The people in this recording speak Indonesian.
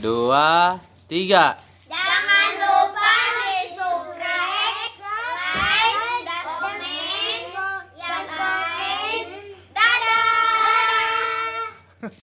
dua, tiga.